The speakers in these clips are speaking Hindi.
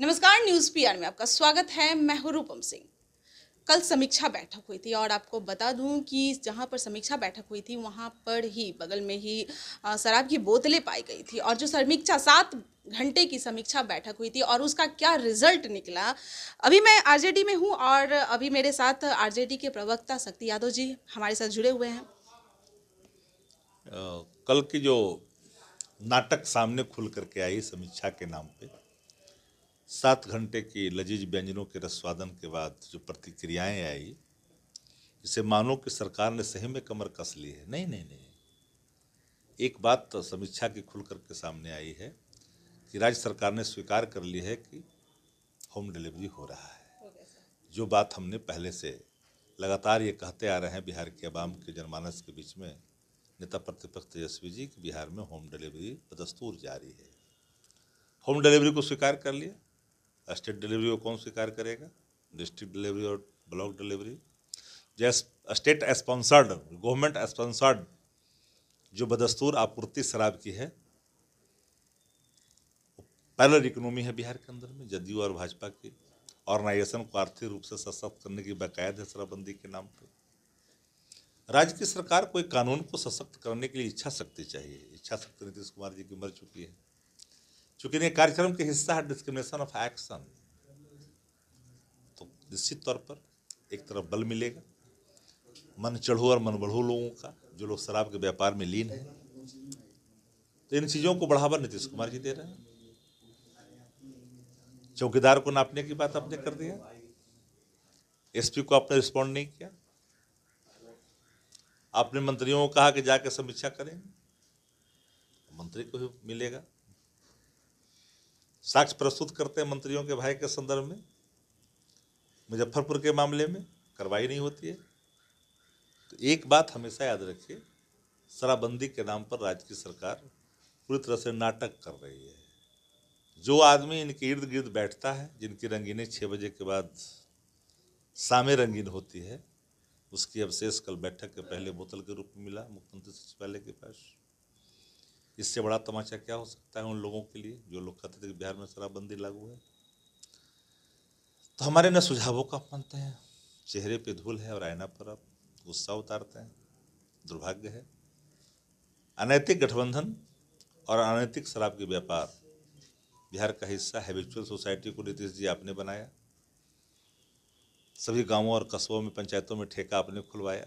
नमस्कार न्यूज़ पी में आपका स्वागत है मैं हूँ रूपम सिंह कल समीक्षा बैठक हुई थी और आपको बता दूं कि जहां पर समीक्षा बैठक हुई थी वहां पर ही बगल में ही शराब की बोतलें पाई गई थी और जो समीक्षा सात घंटे की समीक्षा बैठक हुई थी और उसका क्या रिजल्ट निकला अभी मैं आरजेडी में हूँ और अभी मेरे साथ आरजेडी के प्रवक्ता शक्ति यादव जी हमारे साथ जुड़े हुए हैं कल की जो नाटक सामने खुल करके आई समीक्षा के नाम पर सात घंटे के लजीज व्यंजनों के रसवादन के बाद जो प्रतिक्रियाएं आई इसे मानो कि सरकार ने सही में कमर कस ली है नहीं नहीं नहीं एक बात तो समीक्षा की खुल करके सामने आई है कि राज्य सरकार ने स्वीकार कर ली है कि होम डिलीवरी हो रहा है जो बात हमने पहले से लगातार ये कहते आ रहे हैं बिहार के आवाम के जनमानस के बीच में नेता प्रतिपक्ष तेजस्वी जी कि बिहार में होम डिलीवरी बदस्तूर जारी है होम डिलीवरी को स्वीकार कर लिया स्टेट डिलीवरी को कौन स्वीकार करेगा डिस्ट्रिक्ट डिलीवरी और ब्लॉक डिलीवरी जो स्टेट स्पॉन्सर्ड गवर्नमेंट स्पॉन्सर्ड जो बदस्तूर आपूर्ति शराब की है पैरल इकोनॉमी है बिहार के अंदर में जदयू और भाजपा की ऑर्गेनाइजेशन को आर्थिक रूप से सशक्त करने की बाकायद है शराबबंदी के नाम पर राज्य की सरकार कोई कानून को सशक्त करने के लिए इच्छा शक्ति चाहिए इच्छा शक्ति नीतीश कुमार जी की मर चुकी है चूंकि ये कार्यक्रम के हिस्सा है डिस्क्रिमिनेशन ऑफ एक्शन तो निश्चित तौर पर एक तरफ बल मिलेगा मन चढ़ो और मन बढ़ो लोगों का जो लोग शराब के व्यापार में लीन है तो इन चीज़ों को बढ़ावा नीतीश कुमार जी दे रहे हैं चौकीदार को नापने की बात आपने कर दिया एसपी को आपने रिस्पॉन्ड नहीं किया आपने मंत्रियों को कहा कि जाके समीक्षा करें मंत्री को भी मिलेगा साक्ष्य प्रस्तुत करते हैं मंत्रियों के भाई के संदर्भ में मुजफ्फरपुर के मामले में कार्रवाई नहीं होती है तो एक बात हमेशा याद रखिए शराबबंदी के नाम पर राज्य की सरकार पूरी तरह से नाटक कर रही है जो आदमी इनके इर्द गिर्द बैठता है जिनकी रंगीने छः बजे के बाद सामे रंगीन होती है उसकी अवशेष कल बैठक के पहले बोतल के रूप में मिला मुख्यमंत्री सचिवालय के पास इससे बड़ा तमाचा क्या हो सकता है उन लोगों के लिए जो लोग कहते थे कि बिहार में शराबबंदी लागू है तो हमारे न सुझावों का मानते हैं चेहरे पे धूल है और आईना पर आप गुस्सा उतारते हैं दुर्भाग्य है अनैतिक गठबंधन और अनैतिक शराब के व्यापार बिहार का हिस्सा हैबिचुअल सोसाइटी को नीतीश जी आपने बनाया सभी गांवों और कस्बों में पंचायतों में ठेका आपने खुलवाया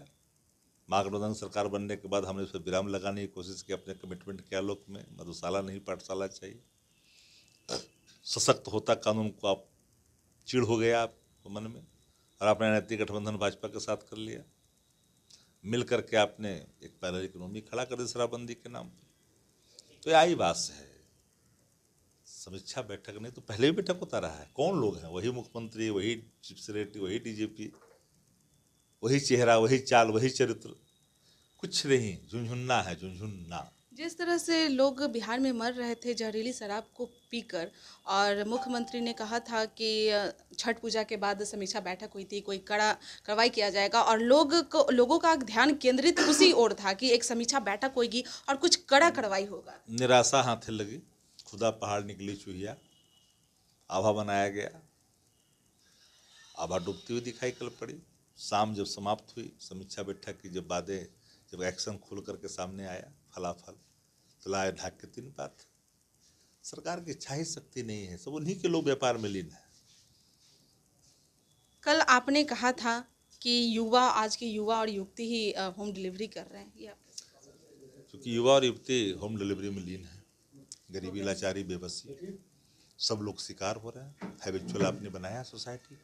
महागठबंधन सरकार बनने के बाद हमने उस पर विराम लगाने की कोशिश की अपने कमिटमेंट के आलोक में मधुशाला नहीं पाठशाला चाहिए सशक्त होता कानून को आप चिड़ हो गया आप मन में और आपने नैतिक गठबंधन भाजपा के साथ कर लिया मिल करके आपने एक पैरल इकोनॉमी खड़ा कर दी शराबबंदी के नाम पर तो यही बात है समीक्षा बैठक नहीं तो पहले भी बैठक होता रहा है कौन लोग हैं वही मुख्यमंत्री वही चीफ सेक्रेटरी वही डीजीपी वही चेहरा वही चाल वही चरित्र कुछ नहीं झुंझुन्ना है झुंझुन्ना जिस तरह से लोग बिहार में मर रहे थे जहरीली शराब को पीकर और मुख्यमंत्री ने कहा था कि छठ पूजा के बाद समीक्षा बैठक हुई थी कोई कड़ा कार्रवाई किया जाएगा और लोग को लोगों का ध्यान केंद्रित उसी ओर था कि एक समीक्षा बैठक होगी और कुछ कड़ा कार्रवाई होगा निराशा हाथे लगी खुदा पहाड़ निकली चूहिया आभा बनाया गया आभा डूबती हुई दिखाई कल पड़ी शाम जब समाप्त हुई समीक्षा बैठक की जब बातें जब एक्शन खुल करके सामने आया फलाफल तो लाए ढाक के तीन बात सरकार की इच्छा ही शक्ति नहीं है सब उन्हीं के लोग व्यापार में लीन है कल आपने कहा था कि युवा आज के युवा और युवती ही होम डिलीवरी कर रहे हैं क्योंकि युवा और युवती होम डिलीवरी में लीन है गरीबी लाचारी बेबसी सब लोग शिकार हो रहे हैं हैबिचुअल आपने बनाया सोसाइटी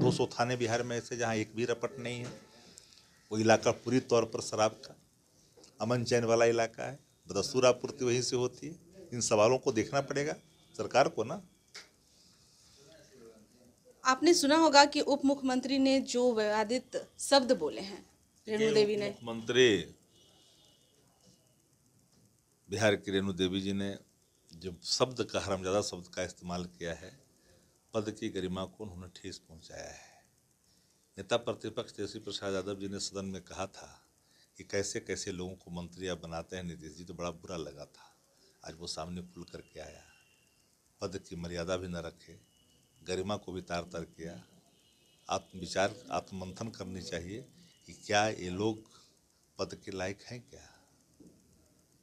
200 थाने बिहार में ऐसे जहाँ एक भी रपट नहीं है वो इलाका पूरी तौर पर शराब का अमन चैन वाला इलाका है बदसूर आपूर्ति वहीं से होती है इन सवालों को देखना पड़ेगा सरकार को ना आपने सुना होगा कि उप मुख्यमंत्री ने जो विवादित शब्द बोले हैं रेणु देवी ने मुख्यमंत्री बिहार की रेणु देवी जी ने जो शब्द का हरमजादा शब्द का इस्तेमाल किया है पद की गरिमा को उन्होंने ठेस पहुंचाया है नेता प्रतिपक्ष तेजस्वी प्रसाद यादव जी ने सदन में कहा था कि कैसे कैसे लोगों को मंत्री आप बनाते हैं नीतीश जी तो बड़ा बुरा लगा था आज वो सामने खुल करके आया पद की मर्यादा भी न रखे गरिमा को भी तार तार किया आत्म विचार आत्ममंथन करनी चाहिए कि क्या ये लोग पद के लायक हैं क्या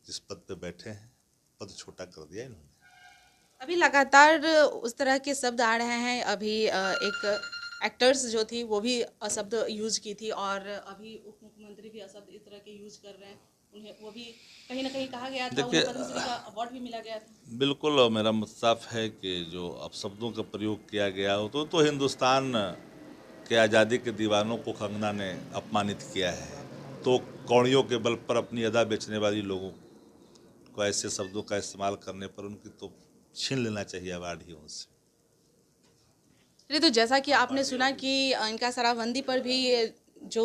जिस पद पे बैठे हैं पद छोटा कर दिया इन्होंने अभी लगातार उस तरह के शब्द आ रहे हैं अभी एक एक्टर्स जो थी वो भी अशब्द यूज़ की थी और अभी उप मुख्यमंत्री भी अशब्द इस तरह के यूज़ कर रहे हैं उन्हें वो भी कहीं ना कहीं कहा गया था अवार्ड भी मिला गया था बिल्कुल मेरा मत साफ है कि जो अपशब्दों का प्रयोग किया गया हो तो, तो हिंदुस्तान के आज़ादी के दीवानों को कंगना ने अपमानित किया है तो कौड़ियों के बल पर अपनी अदा बेचने वाली लोगों को ऐसे शब्दों का इस्तेमाल करने पर उनकी तो छीन लेना चाहिए अवार्डियों से तो जैसा कि आपने सुना कि इनका शराबबंदी पर भी जो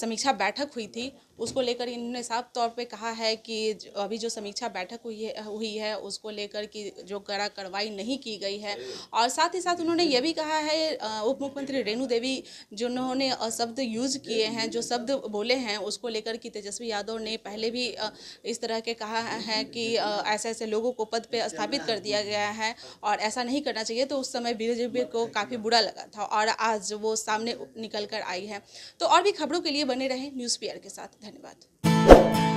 समीक्षा बैठक हुई थी उसको लेकर इन्होंने साफ तौर पे कहा है कि अभी जो समीक्षा बैठक हुई है हुई है उसको लेकर कि जो कड़ा कार्रवाई नहीं की गई है और साथ ही साथ उन्होंने ये भी कहा है उप मुख्यमंत्री रेणु देवी जिन्होंने शब्द यूज किए हैं जो शब्द बोले हैं उसको लेकर कि तेजस्वी यादव ने पहले भी इस तरह के कहा है कि ऐसे ऐसे लोगों को पद पर स्थापित कर दिया गया है और ऐसा नहीं करना चाहिए तो उस समय बीजेपी को काफ़ी बुरा लगा था और आज वो सामने निकल कर आई है तो और भी खबरों के लिए बने रहें न्यूज़ के साथ धन्यवाद